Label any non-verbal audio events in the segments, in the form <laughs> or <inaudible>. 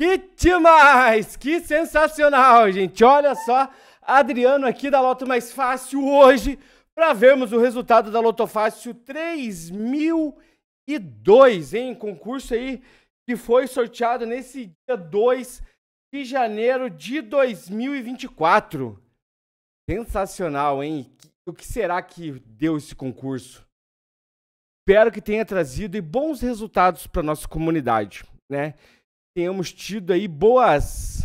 Que demais! Que sensacional, gente! Olha só, Adriano aqui da Loto Mais Fácil hoje para vermos o resultado da Loto Fácil 3002, hein? Concurso aí que foi sorteado nesse dia 2 de janeiro de 2024. Sensacional, hein? O que será que deu esse concurso? Espero que tenha trazido bons resultados para nossa comunidade, né? tenhamos tido aí boas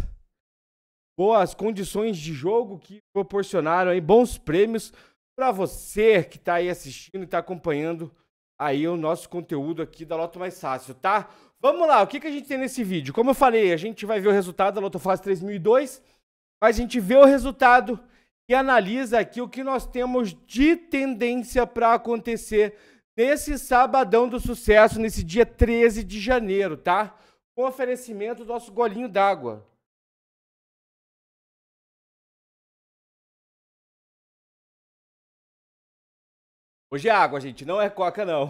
boas condições de jogo que proporcionaram aí bons prêmios para você que está aí assistindo e está acompanhando aí o nosso conteúdo aqui da Loto Mais Fácil, tá? Vamos lá, o que, que a gente tem nesse vídeo? Como eu falei, a gente vai ver o resultado da Loto Fácil 3002, mas a gente vê o resultado e analisa aqui o que nós temos de tendência para acontecer nesse sabadão do sucesso, nesse dia 13 de janeiro, tá? com oferecimento do nosso golinho d'água. Hoje é água, gente, não é coca, não.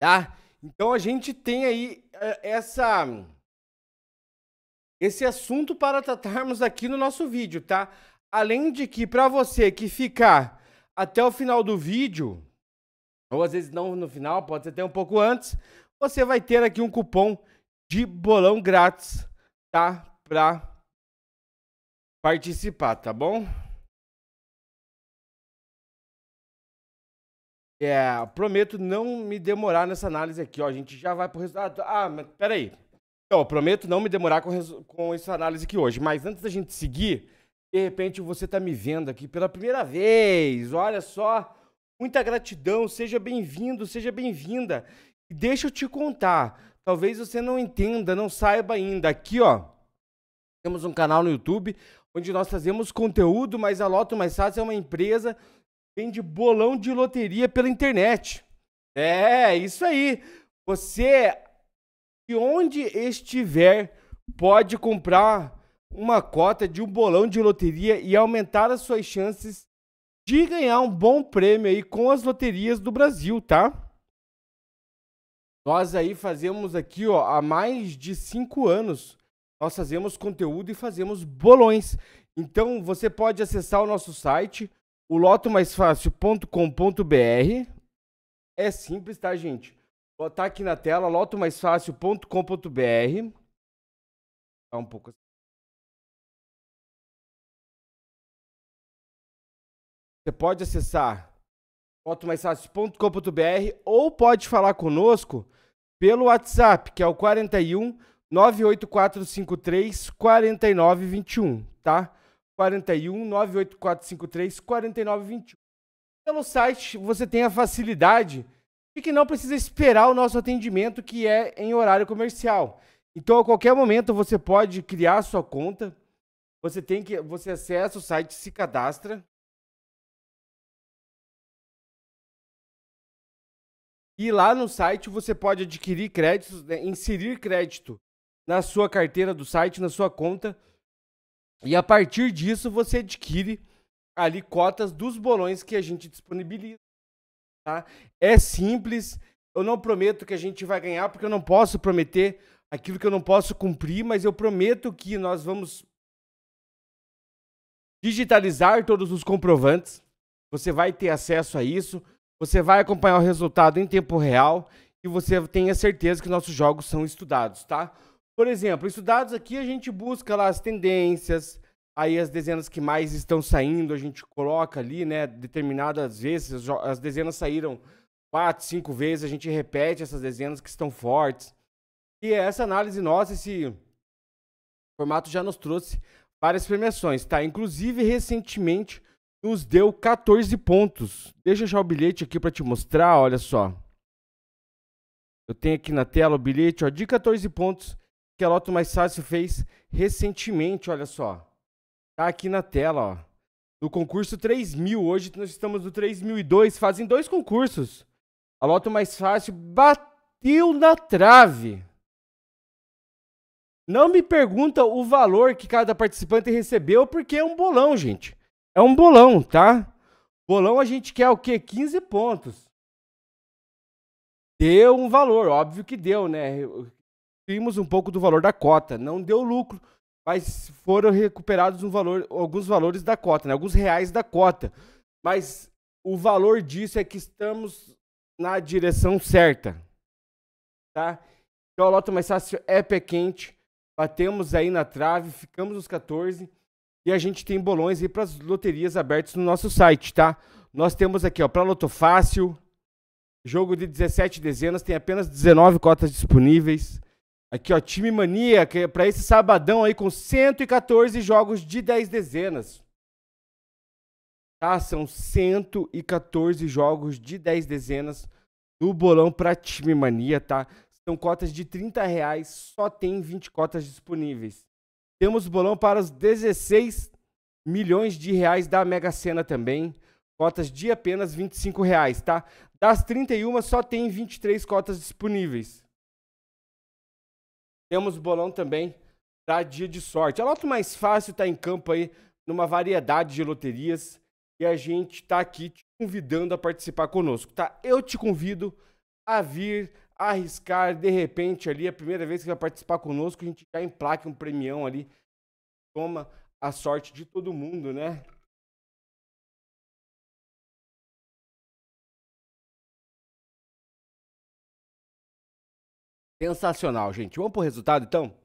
Tá? Então a gente tem aí eh, essa esse assunto para tratarmos aqui no nosso vídeo, tá? Além de que para você que ficar até o final do vídeo, ou às vezes não no final, pode ser até um pouco antes, você vai ter aqui um cupom de bolão grátis, tá? Pra participar, tá bom? É, prometo não me demorar nessa análise aqui, ó. A gente já vai pro resultado. Ah, mas peraí. Então, prometo não me demorar com, com essa análise aqui hoje. Mas antes da gente seguir, de repente você tá me vendo aqui pela primeira vez. Olha só. Muita gratidão. Seja bem-vindo, seja bem-vinda. Deixa eu te contar, talvez você não entenda, não saiba ainda. Aqui, ó, temos um canal no YouTube onde nós fazemos conteúdo, mas a Loto Mais Fácil é uma empresa que vende bolão de loteria pela internet. É, isso aí. Você, de onde estiver, pode comprar uma cota de um bolão de loteria e aumentar as suas chances de ganhar um bom prêmio aí com as loterias do Brasil, tá? Nós aí fazemos aqui, ó, há mais de cinco anos, nós fazemos conteúdo e fazemos bolões. Então você pode acessar o nosso site, o lotomaisfácil.com.br. É simples, tá, gente? tá botar aqui na tela, lotomaisfácil.com.br. Tá um pouco assim. Você pode acessar lotomaisfácil.com.br ou pode falar conosco pelo WhatsApp, que é o 41 98453 4921, tá? 41 98453 4921. Pelo site você tem a facilidade de que não precisa esperar o nosso atendimento, que é em horário comercial. Então, a qualquer momento você pode criar sua conta. Você tem que você acessa o site, se cadastra, E lá no site você pode adquirir créditos, né, inserir crédito na sua carteira do site, na sua conta. E a partir disso você adquire ali cotas dos bolões que a gente disponibiliza. Tá? É simples. Eu não prometo que a gente vai ganhar, porque eu não posso prometer aquilo que eu não posso cumprir, mas eu prometo que nós vamos digitalizar todos os comprovantes. Você vai ter acesso a isso. Você vai acompanhar o resultado em tempo real e você tenha certeza que nossos jogos são estudados, tá? Por exemplo, estudados aqui a gente busca lá as tendências, aí as dezenas que mais estão saindo, a gente coloca ali, né, determinadas vezes, as dezenas saíram quatro, cinco vezes, a gente repete essas dezenas que estão fortes. E essa análise nossa, esse formato já nos trouxe várias premiações, tá? Inclusive, recentemente, nos deu 14 pontos. Deixa eu achar o bilhete aqui para te mostrar, olha só. Eu tenho aqui na tela o bilhete ó, de 14 pontos que a Loto Mais Fácil fez recentemente, olha só. Tá aqui na tela, ó. No concurso 3000, hoje nós estamos no 3002, fazem dois concursos. A Loto Mais Fácil bateu na trave. Não me pergunta o valor que cada participante recebeu, porque é um bolão, gente. É um bolão, tá? Bolão a gente quer o quê? 15 pontos. Deu um valor, óbvio que deu, né? Vimos um pouco do valor da cota. Não deu lucro, mas foram recuperados um valor, alguns valores da cota, né? alguns reais da cota. Mas o valor disso é que estamos na direção certa. Tá? Então a lota mais fácil é pé quente. Batemos aí na trave, ficamos nos 14. E a gente tem bolões aí para as loterias abertas no nosso site, tá? Nós temos aqui, ó, para Loto Fácil, jogo de 17 dezenas, tem apenas 19 cotas disponíveis. Aqui, ó, Time Mania, que é para esse sabadão aí com 114 jogos de 10 dezenas. Tá, são 114 jogos de 10 dezenas no bolão para Time Mania, tá? São cotas de R$ reais, só tem 20 cotas disponíveis. Temos bolão para os 16 milhões de reais da Mega Sena também. Cotas de apenas 25 reais, tá? Das 31, só tem 23 cotas disponíveis. Temos bolão também para Dia de Sorte. A loto mais fácil está em campo aí, numa variedade de loterias. E a gente está aqui te convidando a participar conosco, tá? Eu te convido a vir arriscar de repente ali, a primeira vez que vai participar conosco, a gente já emplaca um premião ali. Toma a sorte de todo mundo, né? Sensacional, gente. Vamos pro resultado, então?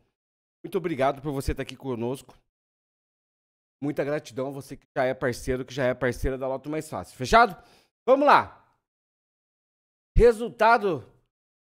Muito obrigado por você estar tá aqui conosco. Muita gratidão a você que já é parceiro, que já é parceira da Loto Mais Fácil. Fechado? Vamos lá! Resultado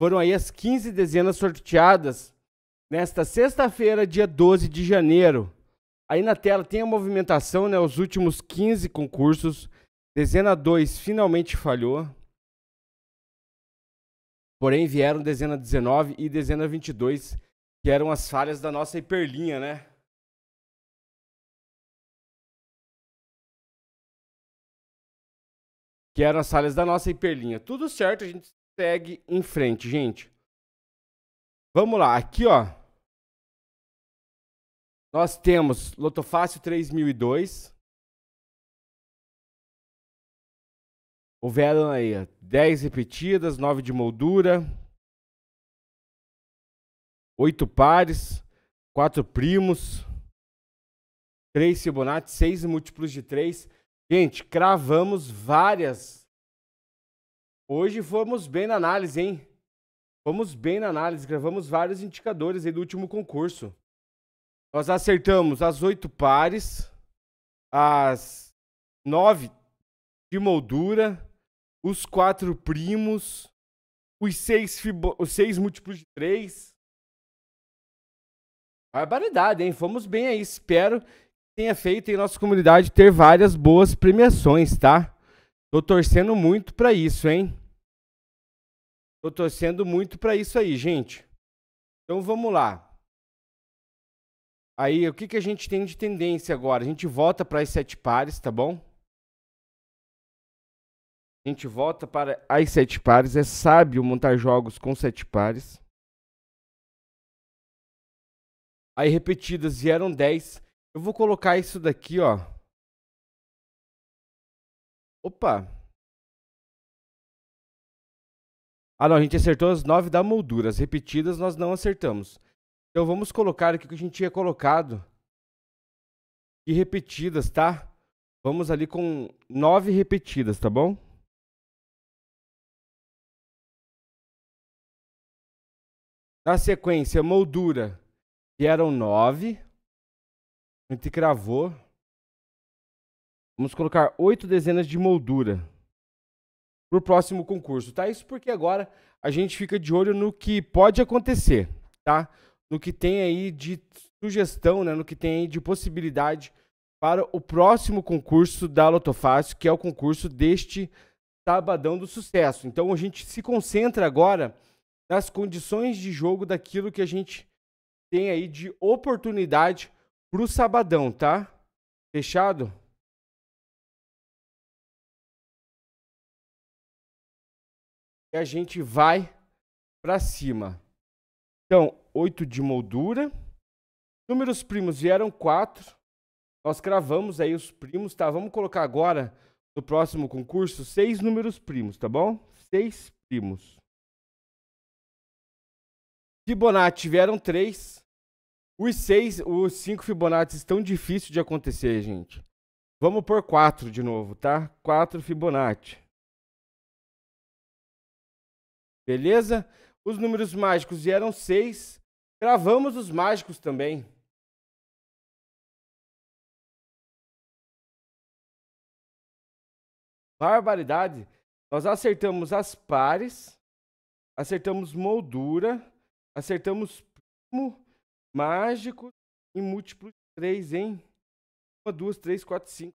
Foram aí as 15 dezenas sorteadas nesta sexta-feira, dia 12 de janeiro. Aí na tela tem a movimentação, né? Os últimos 15 concursos. Dezena 2 finalmente falhou. Porém, vieram dezena 19 e dezena 22, que eram as falhas da nossa hiperlinha, né? Que eram as falhas da nossa hiperlinha. Tudo certo, a gente segue em frente, gente. Vamos lá, aqui ó. Nós temos Lotofácil 3002. O Velan aí, ó, 10 repetidas, 9 de moldura. 8 pares, 4 primos, 3 fibonatos, 6 múltiplos de 3. Gente, cravamos várias Hoje fomos bem na análise, hein? Fomos bem na análise, gravamos vários indicadores aí do último concurso. Nós acertamos as oito pares, as nove de moldura, os quatro primos, os seis, os seis múltiplos de três. Barbaridade, hein? Fomos bem aí. Espero que tenha feito em nossa comunidade ter várias boas premiações, tá? Tô torcendo muito para isso, hein? Tô torcendo muito para isso aí, gente. Então vamos lá. Aí, o que, que a gente tem de tendência agora? A gente volta para as sete pares, tá bom? A gente volta para as sete pares. É sábio montar jogos com sete pares. Aí, repetidas vieram dez. Eu vou colocar isso daqui, ó. Opa! Ah, não, a gente acertou as nove da moldura. As repetidas nós não acertamos. Então vamos colocar aqui o que a gente tinha colocado. E repetidas, tá? Vamos ali com nove repetidas, tá bom? Na sequência, moldura, que eram nove. A gente cravou. Vamos colocar oito dezenas de moldura para o próximo concurso, tá? Isso porque agora a gente fica de olho no que pode acontecer, tá? No que tem aí de sugestão, né? No que tem aí de possibilidade para o próximo concurso da Lotofácil, que é o concurso deste Sabadão do Sucesso. Então a gente se concentra agora nas condições de jogo daquilo que a gente tem aí de oportunidade para o Sabadão, tá? Fechado? e a gente vai para cima. Então, 8 de moldura. Números primos vieram 4. Nós cravamos aí os primos, tá? Vamos colocar agora no próximo concurso seis números primos, tá bom? Seis primos. Fibonacci vieram 3. Os 6, os 5 Fibonacci estão difíceis de acontecer, gente. Vamos por 4 de novo, tá? 4 Fibonacci. Beleza? Os números mágicos vieram 6. Gravamos os mágicos também. Barbaridade. Nós acertamos as pares, acertamos moldura, acertamos primo, mágico e múltiplo de 3 hein? 1, 2, 3, 4, 5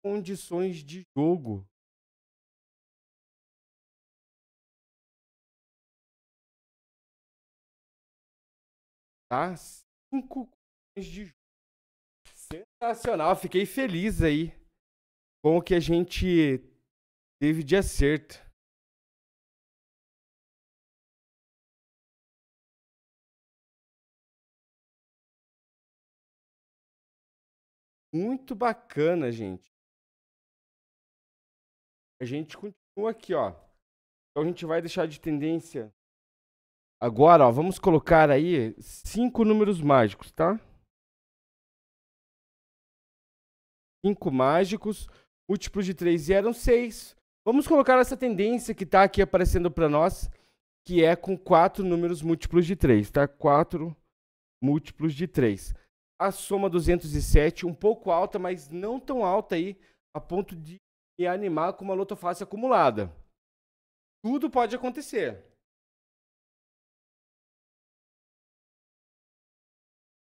condições de jogo. tá? Cinco cupons de jogo. Sensacional, fiquei feliz aí com o que a gente teve de acerto. Muito bacana, gente. A gente continua aqui, ó. Então a gente vai deixar de tendência Agora, ó, vamos colocar aí cinco números mágicos, tá? Cinco mágicos, múltiplos de três eram seis. Vamos colocar essa tendência que está aqui aparecendo para nós, que é com quatro números múltiplos de três, tá? Quatro múltiplos de três. A soma 207, um pouco alta, mas não tão alta aí, a ponto de me animar com uma lotofácil acumulada. Tudo pode acontecer.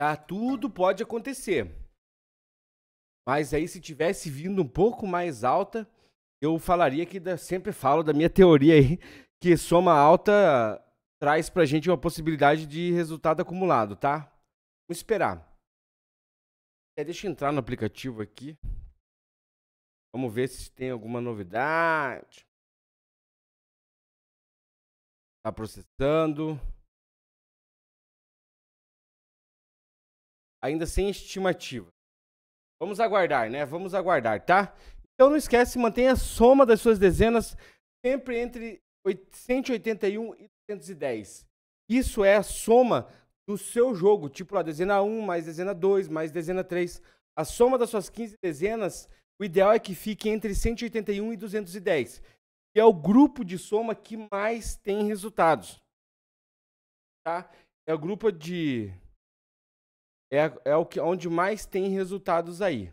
Tá? Tudo pode acontecer. Mas aí, se tivesse vindo um pouco mais alta, eu falaria que da, sempre falo da minha <laughs> teoria aí, que soma alta traz pra gente uma possibilidade de resultado acumulado, tá? Vamos esperar. É, deixa eu entrar no aplicativo aqui. Vamos ver se tem alguma novidade. Tá processando. ainda sem estimativa. Vamos aguardar, né? Vamos aguardar, tá? Então não esquece, mantenha a soma das suas dezenas sempre entre 181 e 210. Isso é a soma do seu jogo, tipo a dezena 1 mais dezena 2 mais dezena 3. A soma das suas 15 dezenas, o ideal é que fique entre 181 e 210, que é o grupo de soma que mais tem resultados. Tá? É o grupo de é, é o que, onde mais tem resultados aí.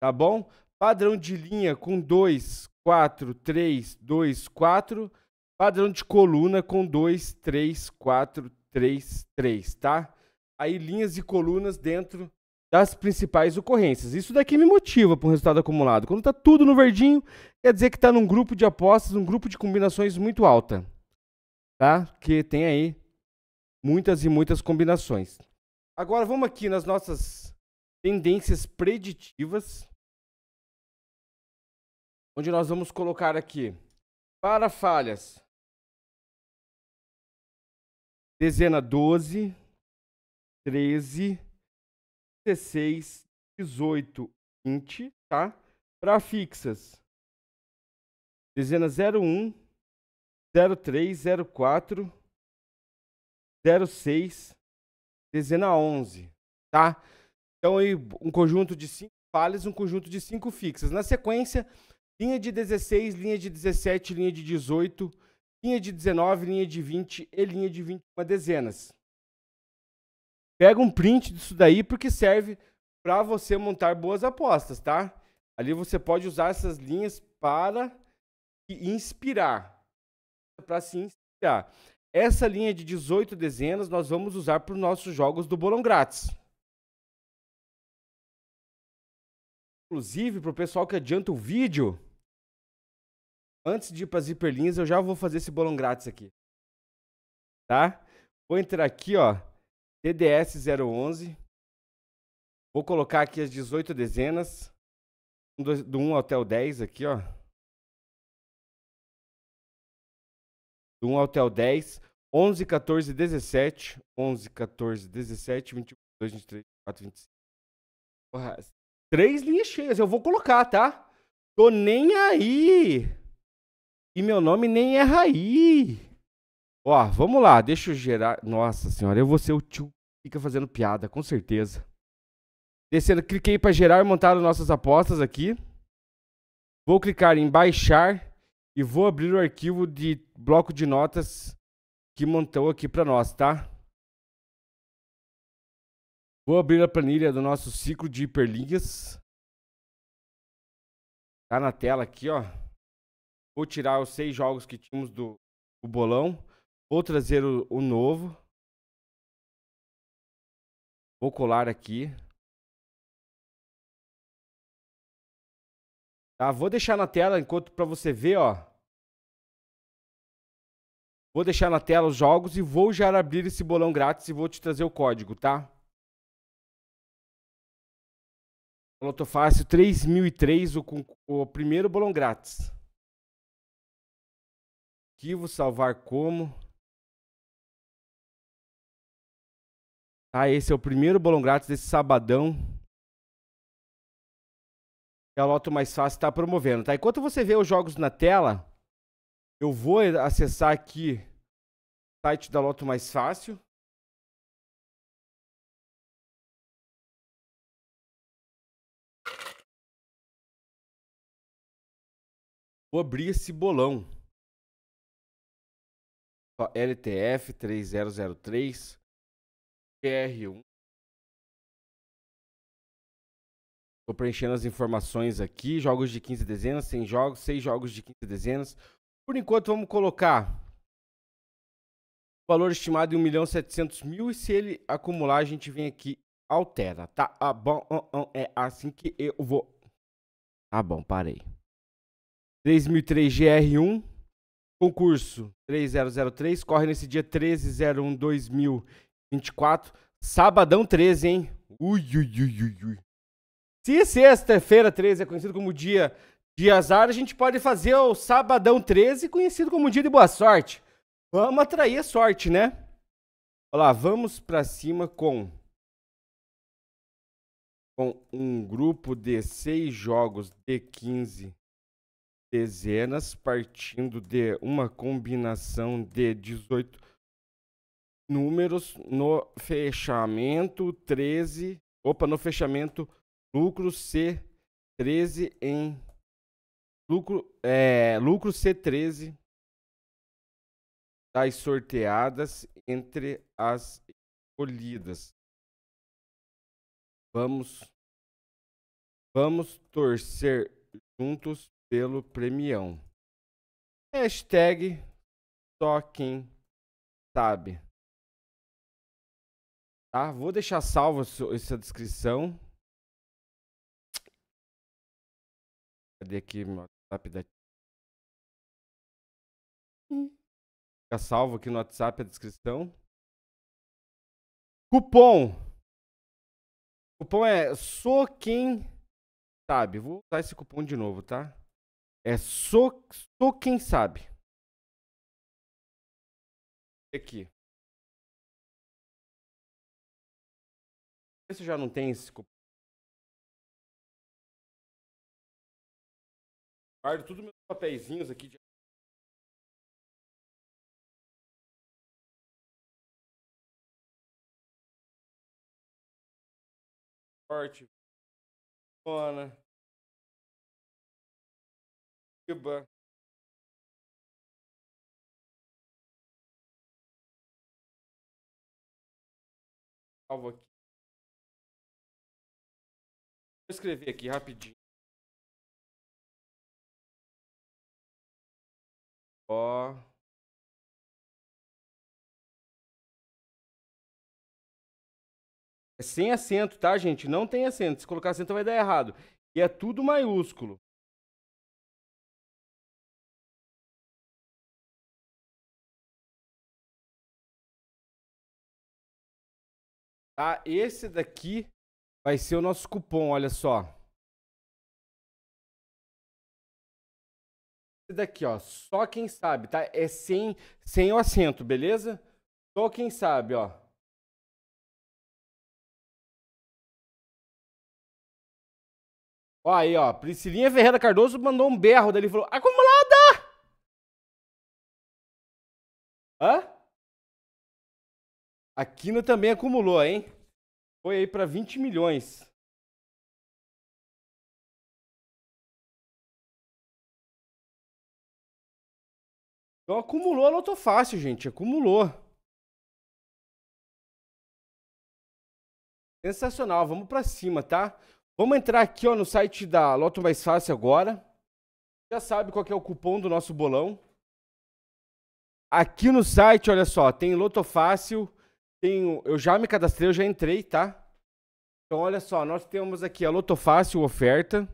Tá bom? Padrão de linha com 2, 4, 3, 2, 4. Padrão de coluna com 2, 3, 4, 3, 3, tá? Aí linhas e colunas dentro das principais ocorrências. Isso daqui me motiva para um resultado acumulado. Quando está tudo no verdinho, quer dizer que está num grupo de apostas, um grupo de combinações muito alta, tá? Que tem aí muitas e muitas combinações. Agora vamos aqui nas nossas tendências preditivas, onde nós vamos colocar aqui para falhas, dezena 12, 13, 16, 18, 20, tá? Para fixas, dezena 01, 03, 04, 06, dezena 11, tá? Então, aí, um conjunto de cinco falhas, um conjunto de cinco fixas. Na sequência, linha de 16, linha de 17, linha de 18, linha de 19, linha de 20 e linha de 21 dezenas. Pega um print disso daí porque serve para você montar boas apostas, tá? Ali você pode usar essas linhas para inspirar, para se inspirar. Essa linha de 18 dezenas nós vamos usar para os nossos jogos do Bolão Grátis. Inclusive, para o pessoal que adianta o vídeo, antes de ir para as hiperlinhas, eu já vou fazer esse bolão grátis aqui. Tá? Vou entrar aqui, ó, TDS 011. Vou colocar aqui as 18 dezenas, do 1 até o 10 aqui, ó. do 1 até o 10, 11, 14, 17, 11, 14, 17, 21, 22, 23, 24, 25. Porra, três linhas cheias, eu vou colocar, tá? Tô nem aí. E meu nome nem é Raí. Ó, vamos lá, deixa eu gerar. Nossa senhora, eu vou ser o tio fica fazendo piada, com certeza. Descendo, cliquei para gerar e montar nossas apostas aqui. Vou clicar em baixar e vou abrir o arquivo de bloco de notas que montou aqui para nós, tá? Vou abrir a planilha do nosso ciclo de hiperlinhas. Tá na tela aqui, ó. Vou tirar os seis jogos que tínhamos do, do bolão. Vou trazer o, o novo. Vou colar aqui. Tá? Vou deixar na tela enquanto para você ver, ó. Vou deixar na tela os jogos e vou já abrir esse bolão grátis e vou te trazer o código, tá? Loto Fácil 3003, o, o primeiro bolão grátis. Arquivo, salvar como. Tá, esse é o primeiro bolão grátis desse sabadão. É a Loto Mais Fácil está promovendo. Tá? Enquanto você vê os jogos na tela, eu vou acessar aqui o site da Loto Mais Fácil. Vou abrir esse bolão. LTF 3003 PR1 Tô preenchendo as informações aqui. Jogos de 15 dezenas, 100 jogos, 6 jogos de 15 dezenas. Por enquanto, vamos colocar o valor estimado em 1 milhão 700 mil. E se ele acumular, a gente vem aqui altera. Tá ah, bom, ah, ah, é assim que eu vou. Tá bom, parei. 3003 GR1, concurso 3003, corre nesse dia 1301 2024, sabadão 13, hein? Ui, ui, ui, ui, ui. Se sexta-feira 13 é conhecido como dia de azar, a gente pode fazer o sabadão 13, conhecido como dia de boa sorte. Vamos atrair a sorte, né? Olha lá, vamos para cima com com um grupo de seis jogos de 15 dezenas, partindo de uma combinação de 18 números no fechamento 13. Opa, no fechamento Lucro C13 em lucro é, lucro C13 das sorteadas entre as escolhidas. Vamos vamos torcer juntos pelo premião. Hashtag só quem sabe. Tá? Vou deixar salvo essa descrição. Cadê aqui meu WhatsApp da hum. Fica salvo aqui no WhatsApp a descrição. Cupom. Cupom é sou quem sabe. Vou usar esse cupom de novo, tá? É sou, sou quem sabe. Aqui. Esse já não tem esse cupom. Guardo tudo meus papeizinhos aqui de Forte, Ona, Iba, salvo aqui. Vou escrever aqui rapidinho. Ó. É sem acento, tá, gente? Não tem acento. Se colocar acento vai dar errado. E é tudo maiúsculo. Tá? Esse daqui vai ser o nosso cupom, olha só. daqui, ó. Só quem sabe, tá? É sem, sem o assento beleza? Só quem sabe, ó. Ó aí, ó. Priscilinha Ferreira Cardoso mandou um berro dali e falou: acumulada! Hã? A Kina também acumulou, hein? Foi aí para 20 milhões. Então acumulou a Loto Fácil, gente. Acumulou. Sensacional. Vamos para cima, tá? Vamos entrar aqui ó, no site da Loto Mais Fácil agora. Já sabe qual é o cupom do nosso bolão. Aqui no site, olha só, tem Loto Fácil. Tem, eu já me cadastrei, eu já entrei, tá? Então, olha só, nós temos aqui a Loto Fácil oferta.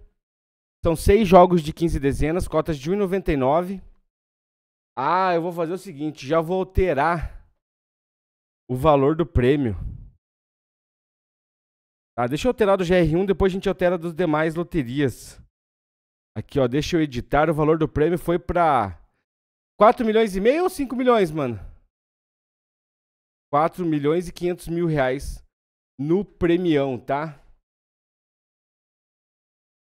São seis jogos de 15 dezenas, cotas de R$ 1,99. Ah, eu vou fazer o seguinte, já vou alterar o valor do prêmio. Tá, deixa eu alterar do GR1, depois a gente altera dos demais loterias. Aqui, ó, deixa eu editar, o valor do prêmio foi pra 4 milhões e meio ou 5 milhões, mano? 4 milhões e 500 mil reais no premião, tá?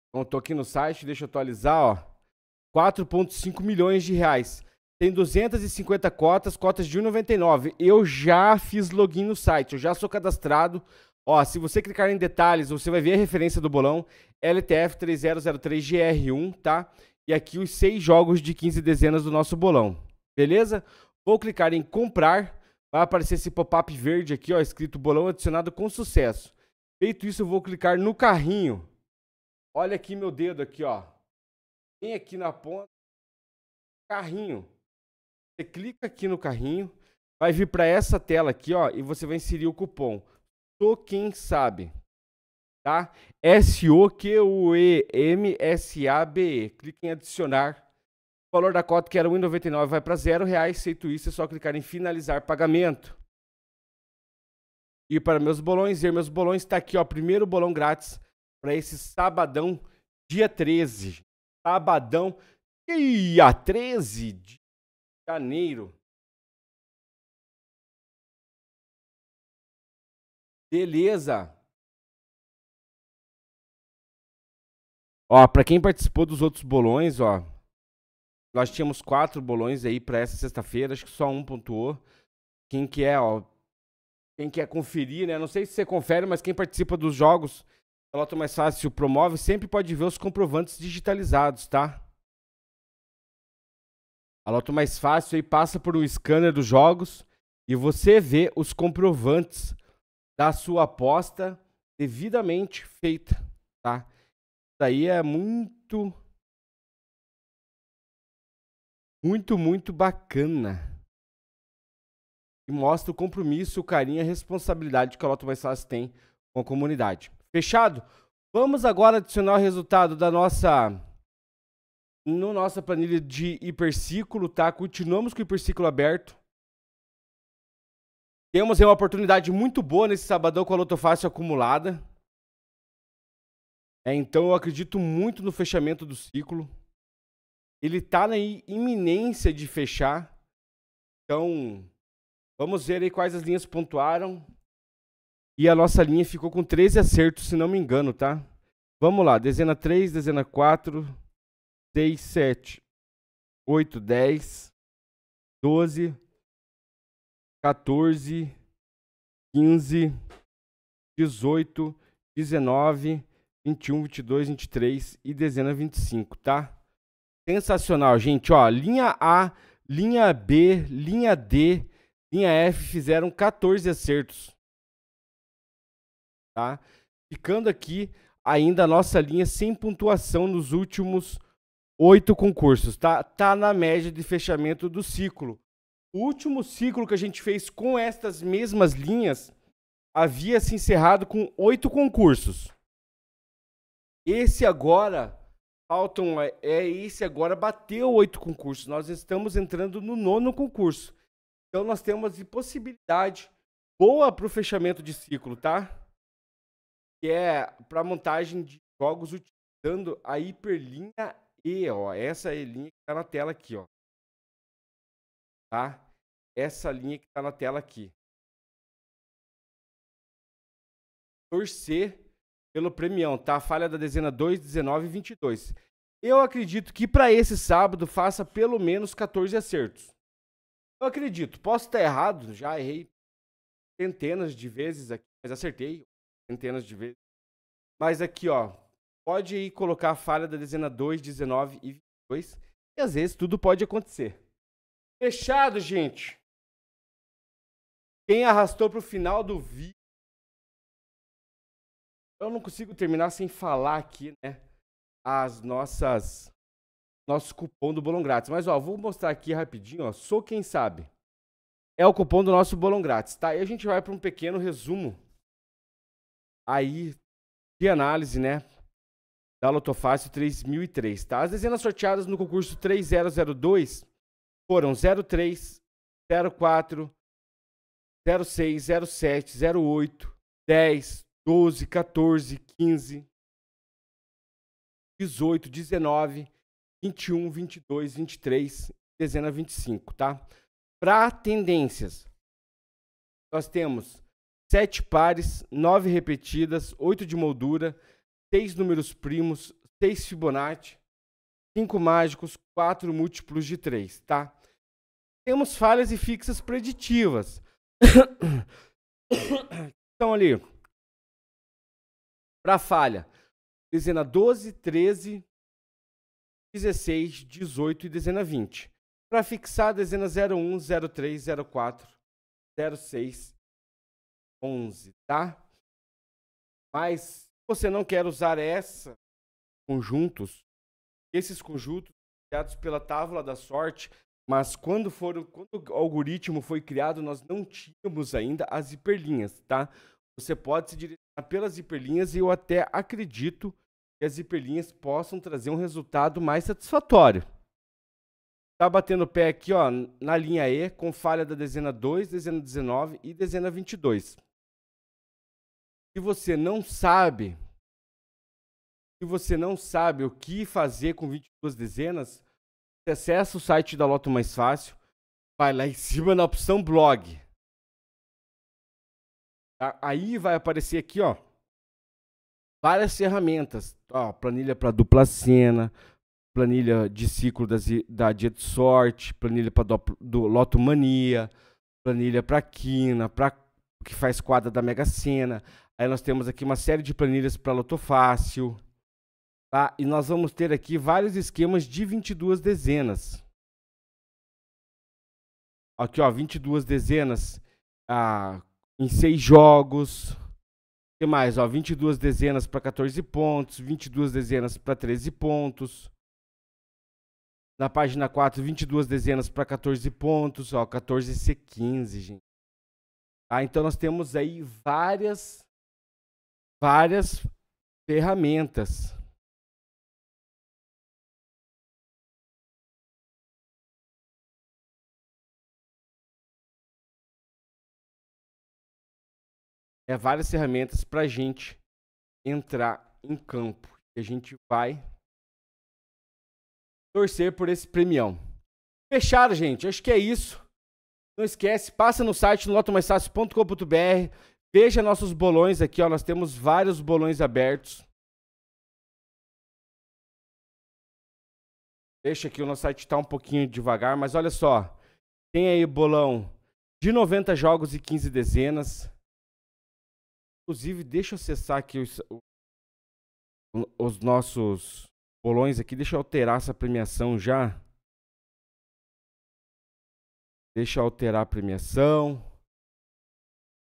Então, tô aqui no site, deixa eu atualizar, ó. 4,5 milhões de reais. Tem 250 cotas, cotas de 1,99. Eu já fiz login no site, eu já sou cadastrado. Ó, se você clicar em detalhes, você vai ver a referência do bolão, LTF 3003GR1, tá? E aqui os seis jogos de 15 dezenas do nosso bolão, beleza? Vou clicar em comprar, vai aparecer esse pop-up verde aqui, ó, escrito bolão adicionado com sucesso. Feito isso, eu vou clicar no carrinho. Olha aqui meu dedo aqui, ó. Vem aqui na ponta, carrinho. Você clica aqui no carrinho, vai vir para essa tela aqui, ó, e você vai inserir o cupom Sou quem sabe, tá? S O Q U E M S A B E. Clique em adicionar. O valor da cota que era R$1,99 1,99 vai para R$ reais. Feito isso, é só clicar em finalizar pagamento. E para meus bolões, e meus bolões está aqui, ó, primeiro bolão grátis para esse sabadão, dia 13. Sabadão, dia 13, Janeiro. Beleza. Ó, para quem participou dos outros bolões, ó, nós tínhamos quatro bolões aí para essa sexta-feira, acho que só um pontuou. Quem quer, é, ó, quem quer conferir, né? Não sei se você confere, mas quem participa dos jogos Pelota é Mais Fácil promove sempre pode ver os comprovantes digitalizados, tá? A Loto mais fácil aí, passa por um scanner dos jogos e você vê os comprovantes da sua aposta devidamente feita, tá? Isso daí é muito muito, muito bacana. E mostra o compromisso, o carinho e a responsabilidade que a Loto Mais Fácil tem com a comunidade. Fechado? Vamos agora adicionar o resultado da nossa no nossa planilha de hiperciclo, tá? Continuamos com o hiperciclo aberto. Temos aí uma oportunidade muito boa nesse sabadão com a Lotofácil acumulada. É, então eu acredito muito no fechamento do ciclo. Ele está na iminência de fechar. Então, vamos ver aí quais as linhas pontuaram. E a nossa linha ficou com 13 acertos, se não me engano, tá? Vamos lá, dezena 3, dezena 4, 6, 7, 8, 10, 12, 14, 15, 18, 19, 21, 22, 23 e dezena 25, tá? Sensacional, gente. Ó, linha A, linha B, linha D, linha F fizeram 14 acertos. Tá? Ficando aqui ainda a nossa linha sem pontuação nos últimos oito concursos, tá? Tá na média de fechamento do ciclo. O último ciclo que a gente fez com estas mesmas linhas havia se encerrado com oito concursos. Esse agora, faltam, é esse agora bateu oito concursos. Nós estamos entrando no nono concurso. Então nós temos a possibilidade boa para o fechamento de ciclo, tá? Que é para montagem de jogos utilizando a hiperlinha e, ó, essa é linha que tá na tela aqui, ó. Tá? Essa linha que tá na tela aqui. Torcer pelo premião, tá? falha da dezena 2, 19 e 22. Eu acredito que para esse sábado faça pelo menos 14 acertos. Eu acredito. Posso estar errado, já errei centenas de vezes aqui, mas acertei centenas de vezes. Mas aqui, ó, pode aí colocar a falha da dezena 2, 19 e 22. E às vezes tudo pode acontecer. Fechado, gente. Quem arrastou para o final do vídeo. Eu não consigo terminar sem falar aqui, né? As nossas. Nosso cupom do Bolão Grátis. Mas, ó, vou mostrar aqui rapidinho, ó. Sou quem sabe. É o cupom do nosso Bolão Grátis, tá? E a gente vai para um pequeno resumo aí de análise, né? da Lotofácil 3003, tá? As dezenas sorteadas no concurso 3002 foram 03, 04, 06, 07, 08, 10, 12, 14, 15, 18, 19, 21, 22, 23, dezena 25, tá? Para tendências, nós temos 7 pares, 9 repetidas, 8 de moldura, seis números primos, seis Fibonacci, cinco mágicos, quatro múltiplos de três, tá? Temos falhas e fixas preditivas. <coughs> Então ali, para falha, dezena 12, 13, 16, 18 e dezena 20. Para fixar, dezena 01, 03, 04, 06, 11, tá? Mais você não quer usar essa conjuntos, esses conjuntos criados pela tábua da sorte, mas quando foram, quando o algoritmo foi criado, nós não tínhamos ainda as hiperlinhas, tá? Você pode se direcionar pelas hiperlinhas e eu até acredito que as hiperlinhas possam trazer um resultado mais satisfatório. Tá batendo pé aqui, ó, na linha E, com falha da dezena 2, dezena 19 e dezena 22 se você não sabe, se você não sabe o que fazer com 22 dezenas, você acessa o site da Loto Mais Fácil, vai lá em <laughs> cima na opção blog. Aí vai aparecer aqui, ó, várias ferramentas, ó, planilha para dupla cena, planilha de ciclo das, da dia de sorte, planilha para do, do Mania planilha para quina, para que faz quadra da Mega Sena. Aí nós temos aqui uma série de planilhas para Lotofácil. Tá? E nós vamos ter aqui vários esquemas de 22 dezenas. Aqui, ó, 22 dezenas ah, em 6 jogos. O que mais? Ó, 22 dezenas para 14 pontos, 22 dezenas para 13 pontos. Na página 4, 22 dezenas para 14 pontos. Ó, 14 C15, gente. Tá? Então nós temos aí várias várias ferramentas. É várias ferramentas para a gente entrar em campo. E a gente vai torcer por esse premião. Fechado, gente. Acho que é isso. Não esquece, passa no site no lotomaisfácil.com.br. Veja nossos bolões aqui, ó. Nós temos vários bolões abertos. Deixa aqui, o nosso site tá um pouquinho devagar, mas olha só. Tem aí bolão de 90 jogos e 15 dezenas. Inclusive, deixa eu acessar aqui os, os nossos bolões aqui. Deixa eu alterar essa premiação já. Deixa eu alterar a premiação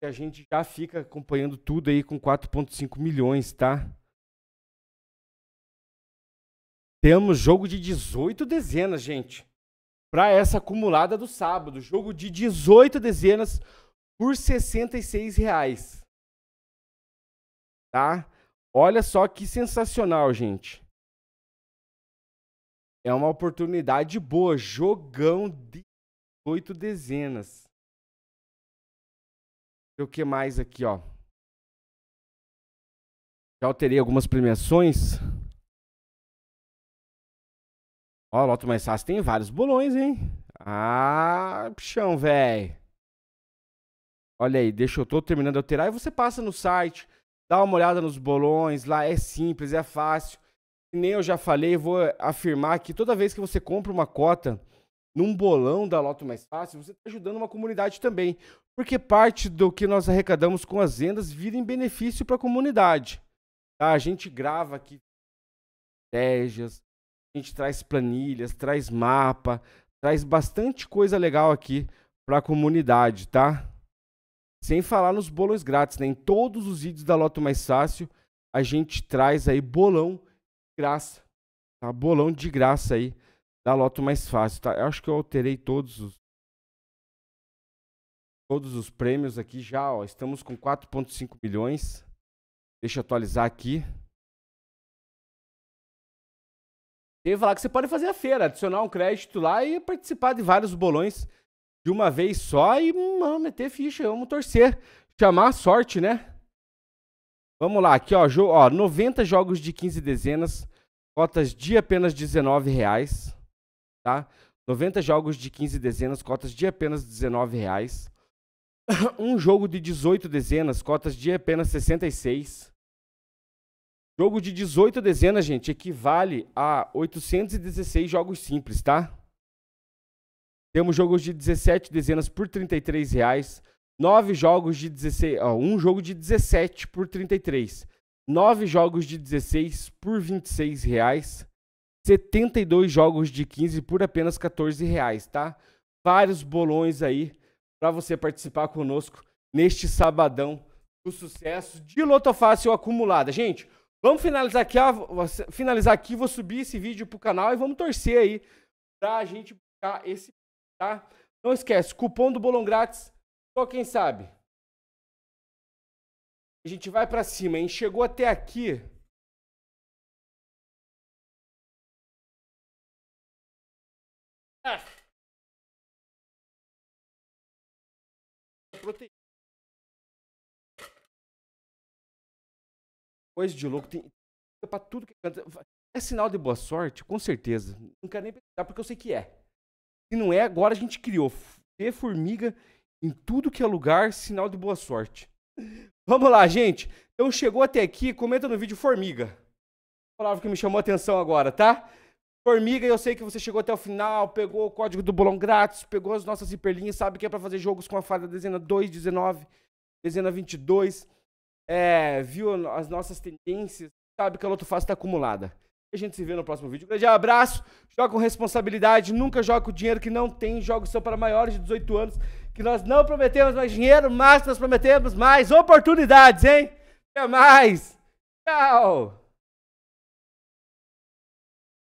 a gente já fica acompanhando tudo aí com 4,5 milhões, tá? Temos jogo de 18 dezenas, gente. Para essa acumulada do sábado. Jogo de 18 dezenas por 66 reais. Tá? Olha só que sensacional, gente. É uma oportunidade boa. Jogão de 8 dezenas o que mais aqui, ó. Já alterei algumas premiações. Ó, Loto Mais Fácil tem vários bolões, hein? Ah, pichão velho. Olha aí, deixa eu tô terminando de alterar e você passa no site, dá uma olhada nos bolões, lá é simples, é fácil. E nem eu já falei, vou afirmar que toda vez que você compra uma cota num bolão da Loto Mais Fácil, você está ajudando uma comunidade também porque parte do que nós arrecadamos com as vendas vira em benefício para a comunidade. Tá? A gente grava aqui estratégias, a gente traz planilhas, traz mapa, traz bastante coisa legal aqui para a comunidade, tá? Sem falar nos bolões grátis, né? Em todos os vídeos da Loto Mais Fácil, a gente traz aí bolão de graça, tá? Bolão de graça aí da Loto Mais Fácil, tá? Eu acho que eu alterei todos os todos os prêmios aqui já, ó, estamos com 4.5 milhões. Deixa eu atualizar aqui. e falar que você pode fazer a feira, adicionar um crédito lá e participar de vários bolões de uma vez só e mano, meter ficha, vamos torcer, chamar a sorte, né? Vamos lá, aqui ó, jo ó, 90 jogos de 15 dezenas, cotas de apenas 19 reais, tá? 90 jogos de 15 dezenas, cotas de apenas 19 reais. <coughs> um jogo de 18 dezenas, cotas de apenas 66. Jogo de 18 dezenas, gente, equivale a 816 jogos simples, tá? Temos jogos de 17 dezenas por 33. Reais, 9 jogos de 16, ó, um jogo de 17 por 33. 9 jogos de 16 por 26 reais. 72 jogos de 15 por apenas 14 reais, tá? Vários bolões aí para você participar conosco neste sabadão do sucesso de Lotofácil acumulada. Gente, vamos finalizar aqui, finalizar aqui, vou subir esse vídeo pro canal e vamos torcer aí pra gente buscar esse, tá? Não esquece, cupom do Bolão Grátis, só quem sabe. A gente vai para cima, hein? Chegou até aqui. Ah. proteína. Coisa de louco, tem pra tudo que é canta. É sinal de boa sorte? Com certeza. Não quero nem pensar porque eu sei que é. Se não é, agora a gente criou ter formiga em tudo que é lugar, sinal de boa sorte. Vamos lá, gente. Então chegou até aqui, comenta no vídeo formiga. A palavra que me chamou a atenção agora, tá? Formiga, eu sei que você chegou até o final, pegou o código do bolão grátis, pegou as nossas hiperlinhas, sabe que é para fazer jogos com a fada dezena 2, 19, dezena 22. É, viu as nossas tendências, sabe que a Loto Fácil tá acumulada. A gente se vê no próximo vídeo. Um grande abraço, joga com responsabilidade, nunca joga com dinheiro que não tem, jogos são para maiores de 18 anos, que nós não prometemos mais dinheiro, mas nós prometemos mais oportunidades, hein? Até mais! Tchau!